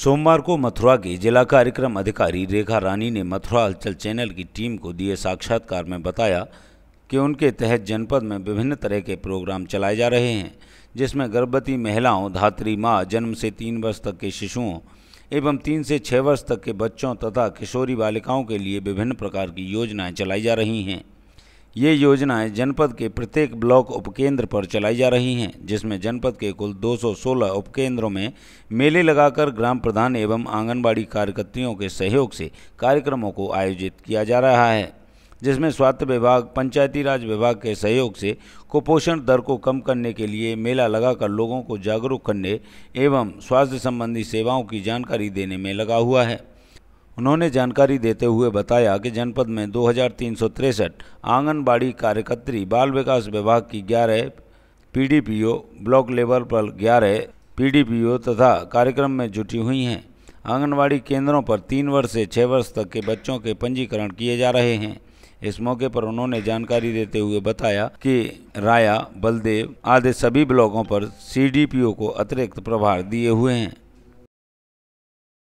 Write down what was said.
सोमवार को मथुरा की जिला कार्यक्रम अधिकारी रेखा रानी ने मथुरा हलचल चैनल की टीम को दिए साक्षात्कार में बताया कि उनके तहत जनपद में विभिन्न तरह के प्रोग्राम चलाए जा रहे हैं जिसमें गर्भवती महिलाओं धात्री माँ जन्म से तीन वर्ष तक के शिशुओं एवं तीन से छः वर्ष तक के बच्चों तथा किशोरी बालिकाओं के लिए विभिन्न प्रकार की योजनाएं चलाई जा रही हैं ये योजनाएं जनपद के प्रत्येक ब्लॉक उपकेंद्र पर चलाई जा रही हैं जिसमें जनपद के कुल 216 उपकेंद्रों में मेले लगाकर ग्राम प्रधान एवं आंगनबाड़ी कार्यकर्तियों के सहयोग से कार्यक्रमों को आयोजित किया जा रहा है जिसमें स्वास्थ्य विभाग पंचायती राज विभाग के सहयोग से कुपोषण दर को कम करने के लिए मेला लगाकर लोगों को जागरूक करने एवं स्वास्थ्य संबंधी सेवाओं की जानकारी देने में लगा हुआ है उन्होंने जानकारी देते हुए बताया कि जनपद में दो आंगनबाड़ी कार्यकर्त्री बाल विकास विभाग की ग्यारह पीडीपीओ ब्लॉक लेवल पर ग्यारह पीडीपीओ तथा कार्यक्रम में जुटी हुई हैं आंगनबाड़ी केंद्रों पर तीन वर्ष से छः वर्ष तक के बच्चों के पंजीकरण किए जा रहे हैं इस मौके पर उन्होंने जानकारी देते हुए बताया कि राया बलदेव आदि सभी ब्लॉकों पर सीडीपीओ को अतिरिक्त प्रभार दिए हुए हैं